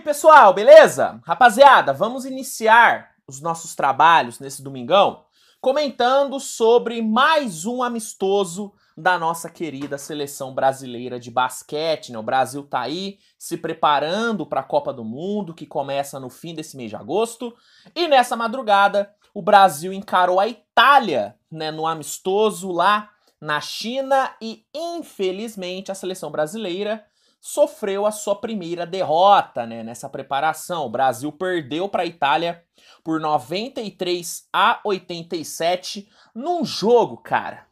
E pessoal, beleza? Rapaziada, vamos iniciar os nossos trabalhos nesse domingão comentando sobre mais um amistoso da nossa querida seleção brasileira de basquete. Né? O Brasil tá aí se preparando para a Copa do Mundo, que começa no fim desse mês de agosto. E nessa madrugada, o Brasil encarou a Itália né, no amistoso lá na China e, infelizmente, a seleção brasileira sofreu a sua primeira derrota né, nessa preparação. O Brasil perdeu para a Itália por 93 a 87 num jogo, cara,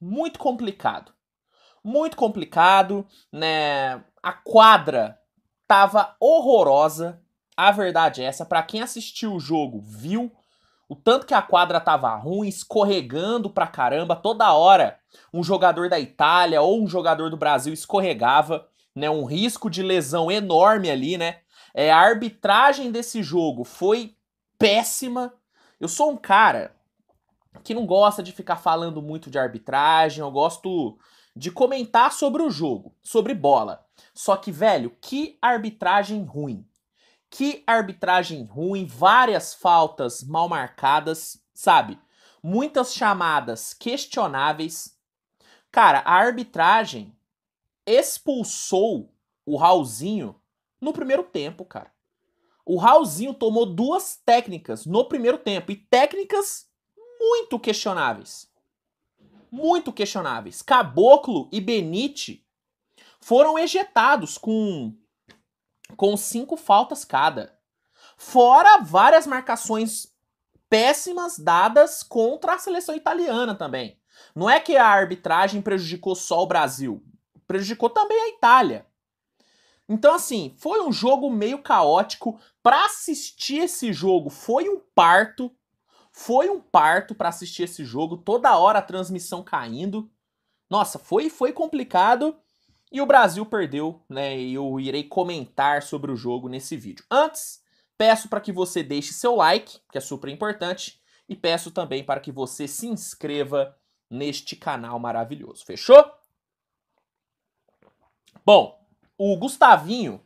muito complicado. Muito complicado, né? A quadra tava horrorosa. A verdade é essa, para quem assistiu o jogo, viu o tanto que a quadra tava ruim, escorregando pra caramba toda hora. Um jogador da Itália ou um jogador do Brasil escorregava né, um risco de lesão enorme ali, né? É, a arbitragem desse jogo foi péssima. Eu sou um cara que não gosta de ficar falando muito de arbitragem, eu gosto de comentar sobre o jogo, sobre bola. Só que, velho, que arbitragem ruim. Que arbitragem ruim, várias faltas mal marcadas, sabe? Muitas chamadas questionáveis. Cara, a arbitragem expulsou o Raulzinho no primeiro tempo, cara. O Raulzinho tomou duas técnicas no primeiro tempo e técnicas muito questionáveis. Muito questionáveis. Caboclo e Benite foram ejetados com com cinco faltas cada. Fora várias marcações péssimas dadas contra a seleção italiana também. Não é que a arbitragem prejudicou só o Brasil prejudicou também a Itália. Então, assim, foi um jogo meio caótico. Para assistir esse jogo foi um parto. Foi um parto para assistir esse jogo, toda hora a transmissão caindo. Nossa, foi foi complicado e o Brasil perdeu, né? E eu irei comentar sobre o jogo nesse vídeo. Antes, peço para que você deixe seu like, que é super importante, e peço também para que você se inscreva neste canal maravilhoso. Fechou? Bom, o Gustavinho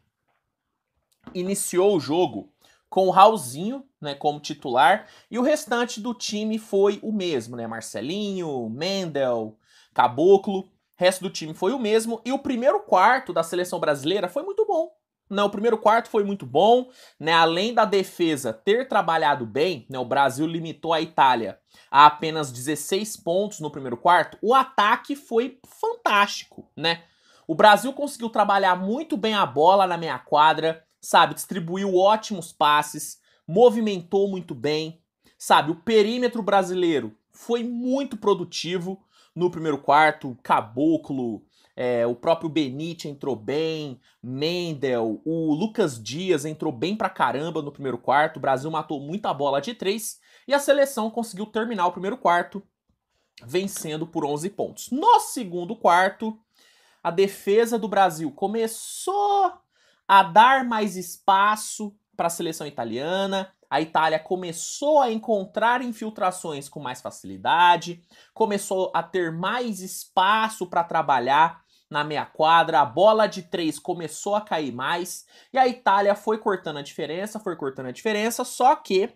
iniciou o jogo com o Raulzinho, né, como titular, e o restante do time foi o mesmo, né? Marcelinho, Mendel, Caboclo, resto do time foi o mesmo, e o primeiro quarto da seleção brasileira foi muito bom. Né, o primeiro quarto foi muito bom, né? Além da defesa ter trabalhado bem, né? O Brasil limitou a Itália a apenas 16 pontos no primeiro quarto. O ataque foi fantástico, né? O Brasil conseguiu trabalhar muito bem a bola na meia quadra, sabe? Distribuiu ótimos passes, movimentou muito bem, sabe? O perímetro brasileiro foi muito produtivo no primeiro quarto. Caboclo, é, o próprio Benite entrou bem, Mendel, o Lucas Dias entrou bem pra caramba no primeiro quarto. O Brasil matou muita bola de três e a seleção conseguiu terminar o primeiro quarto vencendo por 11 pontos. No segundo quarto, a defesa do Brasil começou a dar mais espaço para a seleção italiana. A Itália começou a encontrar infiltrações com mais facilidade, começou a ter mais espaço para trabalhar na meia quadra, a bola de três começou a cair mais e a Itália foi cortando a diferença, foi cortando a diferença, só que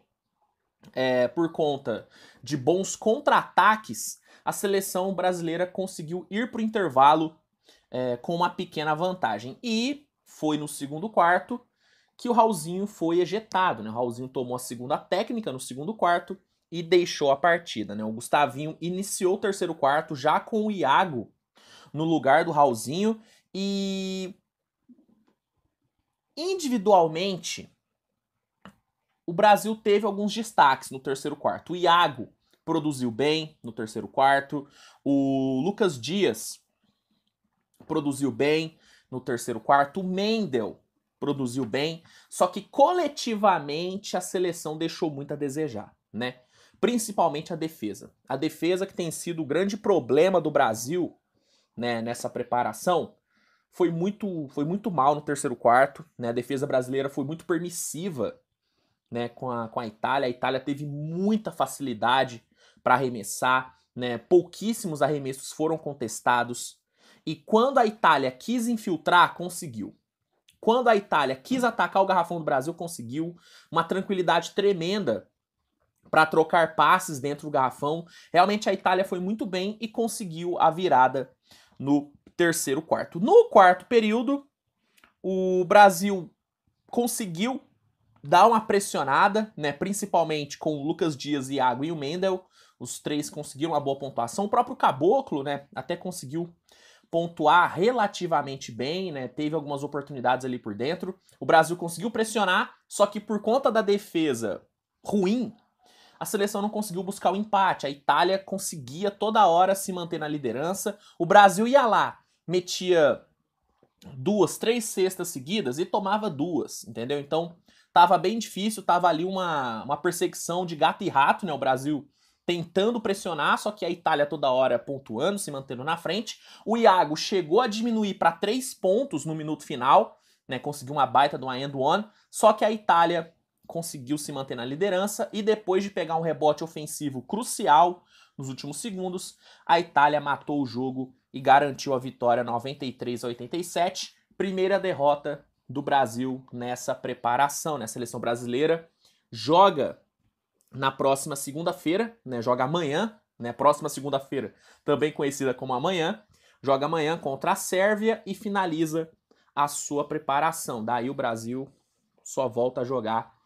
é, por conta de bons contra-ataques, a seleção brasileira conseguiu ir para o intervalo é, com uma pequena vantagem. E foi no segundo quarto que o Raulzinho foi ejetado. Né? O Raulzinho tomou a segunda técnica no segundo quarto e deixou a partida. Né? O Gustavinho iniciou o terceiro quarto já com o Iago no lugar do Raulzinho e individualmente o Brasil teve alguns destaques no terceiro quarto. O Iago produziu bem no terceiro quarto. O Lucas Dias produziu bem no terceiro quarto, o Mendel produziu bem, só que coletivamente a seleção deixou muito a desejar, né? Principalmente a defesa. A defesa que tem sido o grande problema do Brasil, né, nessa preparação, foi muito foi muito mal no terceiro quarto, né? A defesa brasileira foi muito permissiva, né, com a, com a Itália. A Itália teve muita facilidade para arremessar, né? Pouquíssimos arremessos foram contestados. E quando a Itália quis infiltrar, conseguiu. Quando a Itália quis atacar o garrafão do Brasil, conseguiu. Uma tranquilidade tremenda para trocar passes dentro do garrafão. Realmente a Itália foi muito bem e conseguiu a virada no terceiro quarto. No quarto período, o Brasil conseguiu dar uma pressionada, né, principalmente com o Lucas Dias, Iago e o Mendel. Os três conseguiram uma boa pontuação. O próprio Caboclo, né, até conseguiu pontuar relativamente bem, né? Teve algumas oportunidades ali por dentro. O Brasil conseguiu pressionar, só que por conta da defesa ruim, a seleção não conseguiu buscar o empate. A Itália conseguia toda hora se manter na liderança. O Brasil ia lá, metia duas, três cestas seguidas e tomava duas, entendeu? Então, tava bem difícil, tava ali uma, uma perseguição de gato e rato, né? O Brasil tentando pressionar, só que a Itália toda hora pontuando, se mantendo na frente. O Iago chegou a diminuir para três pontos no minuto final, né? Conseguiu uma baita de uma end one, só que a Itália conseguiu se manter na liderança e depois de pegar um rebote ofensivo crucial nos últimos segundos, a Itália matou o jogo e garantiu a vitória 93 a 87, primeira derrota do Brasil nessa preparação, né? A seleção brasileira joga na próxima segunda-feira, né? Joga amanhã, né? Próxima segunda-feira, também conhecida como amanhã. Joga amanhã contra a Sérvia e finaliza a sua preparação. Daí o Brasil só volta a jogar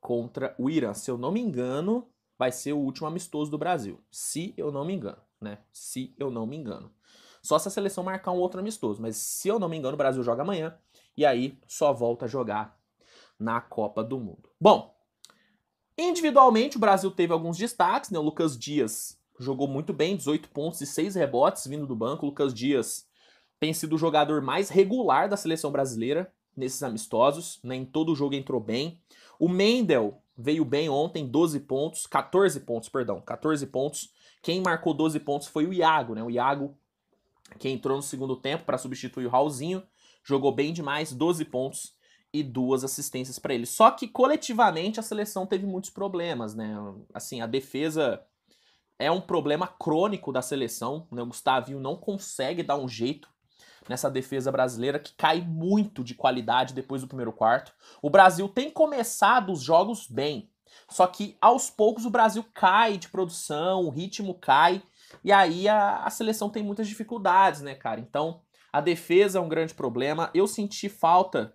contra o Irã. Se eu não me engano, vai ser o último amistoso do Brasil. Se eu não me engano, né? Se eu não me engano. Só se a seleção marcar um outro amistoso, mas se eu não me engano, o Brasil joga amanhã e aí só volta a jogar na Copa do Mundo. Bom, Individualmente, o Brasil teve alguns destaques, né? O Lucas Dias jogou muito bem, 18 pontos e 6 rebotes vindo do banco. O Lucas Dias tem sido o jogador mais regular da seleção brasileira nesses amistosos, né? Em todo jogo entrou bem. O Mendel veio bem ontem, 12 pontos, 14 pontos, perdão, 14 pontos. Quem marcou 12 pontos foi o Iago, né? O Iago que entrou no segundo tempo para substituir o Raulzinho, jogou bem demais, 12 pontos e duas assistências para ele. Só que coletivamente a seleção teve muitos problemas, né? Assim, a defesa é um problema crônico da seleção, né? O Gustavinho não consegue dar um jeito nessa defesa brasileira que cai muito de qualidade depois do primeiro quarto. O Brasil tem começado os jogos bem, só que aos poucos o Brasil cai de produção, o ritmo cai, e aí a, a seleção tem muitas dificuldades, né, cara? Então, a defesa é um grande problema. Eu senti falta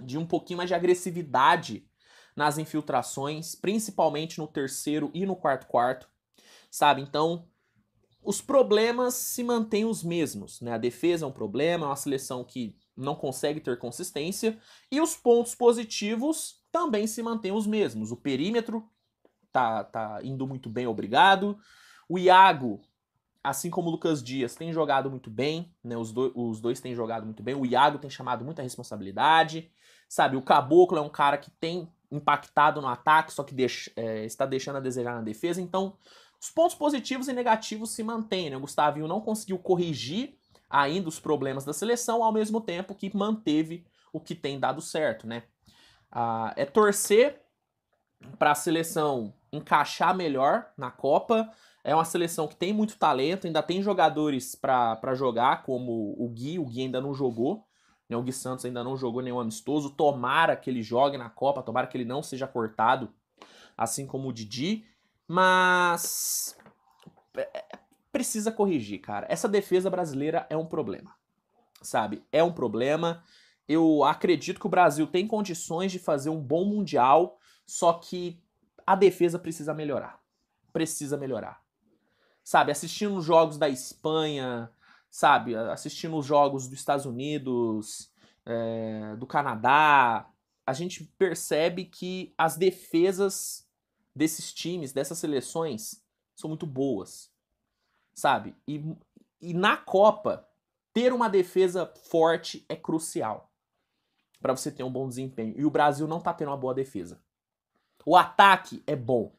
de um pouquinho mais de agressividade nas infiltrações, principalmente no terceiro e no quarto quarto, sabe? Então, os problemas se mantêm os mesmos, né? A defesa é um problema, é uma seleção que não consegue ter consistência e os pontos positivos também se mantêm os mesmos. O perímetro tá, tá indo muito bem, obrigado. O Iago, assim como o Lucas Dias, tem jogado muito bem, né? Os, do, os dois têm jogado muito bem. O Iago tem chamado muita responsabilidade. Sabe, o Caboclo é um cara que tem impactado no ataque, só que deixa, é, está deixando a desejar na defesa. Então, os pontos positivos e negativos se mantêm. Né? O Gustavinho não conseguiu corrigir ainda os problemas da seleção, ao mesmo tempo que manteve o que tem dado certo. Né? Ah, é torcer para a seleção encaixar melhor na Copa. É uma seleção que tem muito talento, ainda tem jogadores para jogar, como o Gui. O Gui ainda não jogou. Né? O Gui Santos ainda não jogou nenhum amistoso. Tomara que ele jogue na Copa, tomara que ele não seja cortado, assim como o Didi. Mas é, é, precisa corrigir, cara. Essa defesa brasileira é um problema, sabe? É um problema. Eu acredito que o Brasil tem condições de fazer um bom mundial, só que a defesa precisa melhorar. Precisa melhorar. Sabe, assistindo os jogos da Espanha, sabe, assistindo os jogos dos Estados Unidos, é, do Canadá, a gente percebe que as defesas desses times, dessas seleções, são muito boas, sabe? E, e na Copa, ter uma defesa forte é crucial para você ter um bom desempenho. E o Brasil não tá tendo uma boa defesa. O ataque é bom,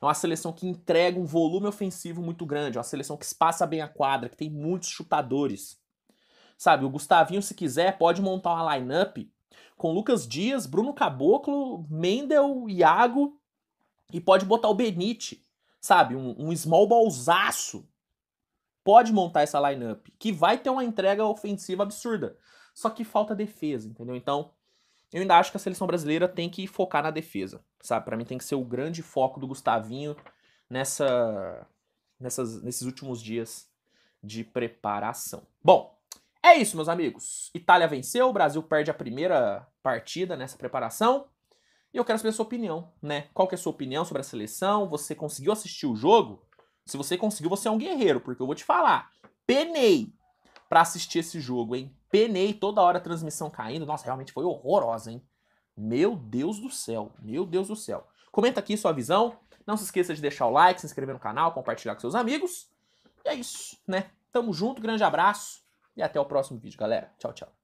é uma seleção que entrega um volume ofensivo muito grande, é uma seleção que espaça bem a quadra, que tem muitos chutadores. Sabe, o Gustavinho, se quiser, pode montar uma lineup com Lucas Dias, Bruno Caboclo, Mendel, Iago e pode botar o Benite, sabe? Um, um small ballzaço. Pode montar essa lineup, que vai ter uma entrega ofensiva absurda. Só que falta defesa, entendeu? Então, eu ainda acho que a seleção brasileira tem que focar na defesa, sabe? Para mim tem que ser o grande foco do Gustavinho nessa, nessas, nesses últimos dias de preparação. Bom, é isso, meus amigos. Itália venceu, o Brasil perde a primeira partida nessa preparação. E eu quero saber a sua opinião, né? Qual que é a sua opinião sobre a seleção? Você conseguiu assistir o jogo? Se você conseguiu, você é um guerreiro, porque eu vou te falar. Penei, para assistir esse jogo, hein? Penei toda hora a transmissão caindo. Nossa, realmente foi horrorosa, hein? Meu Deus do céu, meu Deus do céu. Comenta aqui sua visão. Não se esqueça de deixar o like, se inscrever no canal, compartilhar com seus amigos. E é isso, né? Tamo junto, grande abraço e até o próximo vídeo, galera. Tchau, tchau.